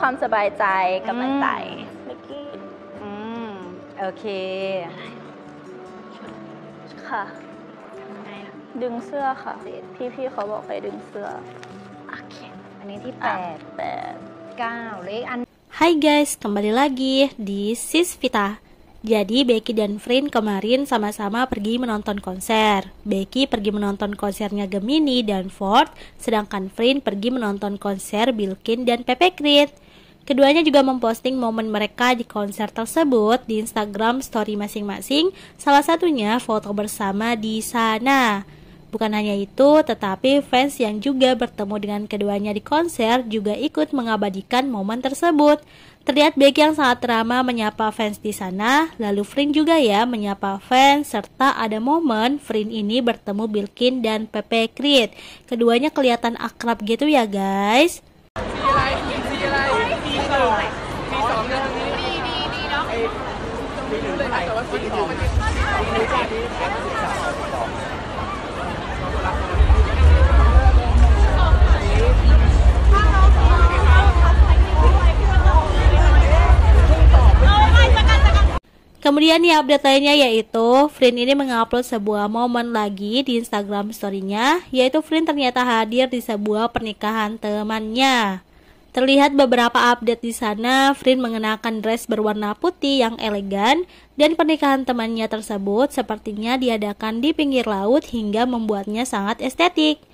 ความสบายใจกำลังใจนิกกี้อืมโอเค Hai guys, kembali lagi di Sis Vita. Jadi Becky dan Frin kemarin sama-sama pergi menonton konser. Becky pergi menonton konsernya Gemini dan Ford, sedangkan Frin pergi menonton konser Bilkin dan Pepe Creed. Keduanya juga memposting momen mereka di konser tersebut di Instagram story masing-masing, salah satunya foto bersama di sana. Bukan hanya itu, tetapi fans yang juga bertemu dengan keduanya di konser juga ikut mengabadikan momen tersebut. Terlihat Beck yang sangat ramah menyapa fans di sana, lalu Frin juga ya menyapa fans, serta ada momen Frin ini bertemu Bilkin dan Pepe Creed. Keduanya kelihatan akrab gitu ya guys. Iya, iya. Kemudian ya update lainnya yaitu Frin ini mengupload sebuah momen lagi di Instagram story-nya yaitu Frin ternyata hadir di sebuah pernikahan temannya. Terlihat beberapa update di sana, Frin mengenakan dress berwarna putih yang elegan dan pernikahan temannya tersebut sepertinya diadakan di pinggir laut hingga membuatnya sangat estetik.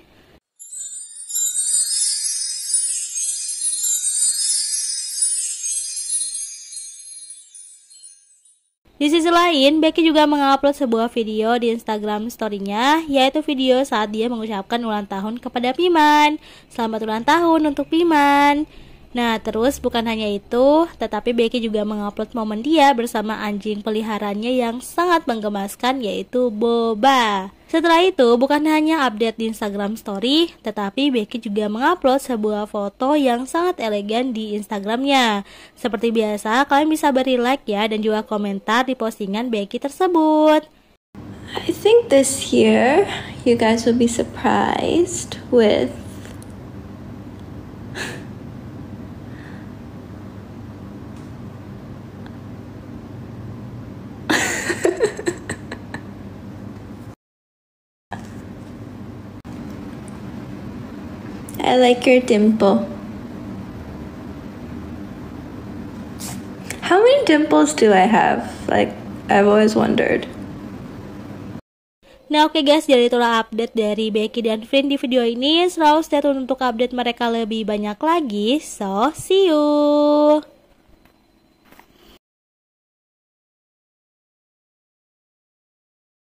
Di sisi lain, Becky juga mengupload sebuah video di Instagram story-nya, yaitu video saat dia mengucapkan ulang tahun kepada Piman. Selamat ulang tahun untuk Piman. Nah, terus bukan hanya itu, tetapi Becky juga mengupload momen dia bersama anjing peliharannya yang sangat menggemaskan yaitu Boba. Setelah itu, bukan hanya update di Instagram Story, tetapi Becky juga mengupload sebuah foto yang sangat elegan di Instagramnya. Seperti biasa, kalian bisa beri like ya dan juga komentar di postingan Becky tersebut. I think this year you guys will be surprised with I like your dimple. How many dimples do I have? Like, I've always wondered. Nah oke okay guys, jadi itulah update dari Becky dan Frin di video ini. Selalu stay tune untuk update mereka lebih banyak lagi. So, see you!